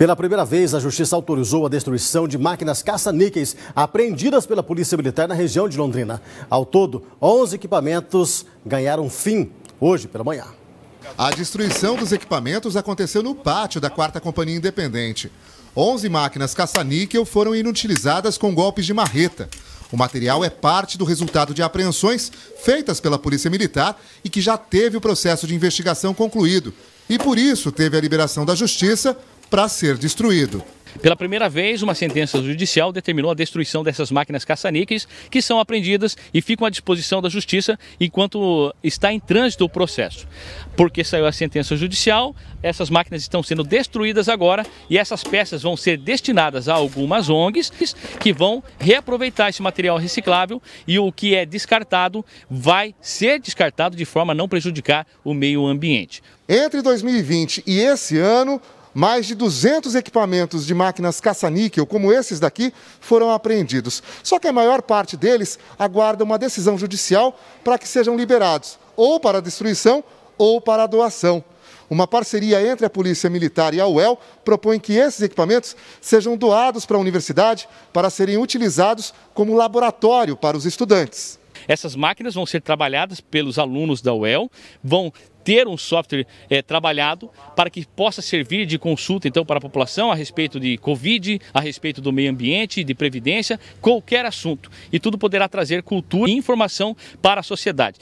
Pela primeira vez, a Justiça autorizou a destruição de máquinas caça-níqueis apreendidas pela Polícia Militar na região de Londrina. Ao todo, 11 equipamentos ganharam fim hoje pela manhã. A destruição dos equipamentos aconteceu no pátio da 4 Companhia Independente. 11 máquinas caça-níquel foram inutilizadas com golpes de marreta. O material é parte do resultado de apreensões feitas pela Polícia Militar e que já teve o processo de investigação concluído. E por isso teve a liberação da Justiça para ser destruído. Pela primeira vez, uma sentença judicial determinou a destruição dessas máquinas caça-níqueis, que são apreendidas e ficam à disposição da justiça enquanto está em trânsito o processo. Porque saiu a sentença judicial, essas máquinas estão sendo destruídas agora e essas peças vão ser destinadas a algumas ONGs que vão reaproveitar esse material reciclável e o que é descartado vai ser descartado de forma a não prejudicar o meio ambiente. Entre 2020 e esse ano, mais de 200 equipamentos de máquinas caça-níquel, como esses daqui, foram apreendidos. Só que a maior parte deles aguarda uma decisão judicial para que sejam liberados, ou para destruição ou para doação. Uma parceria entre a Polícia Militar e a UEL propõe que esses equipamentos sejam doados para a universidade para serem utilizados como laboratório para os estudantes. Essas máquinas vão ser trabalhadas pelos alunos da UEL, vão ter um software é, trabalhado para que possa servir de consulta então para a população a respeito de Covid, a respeito do meio ambiente, de previdência, qualquer assunto. E tudo poderá trazer cultura e informação para a sociedade.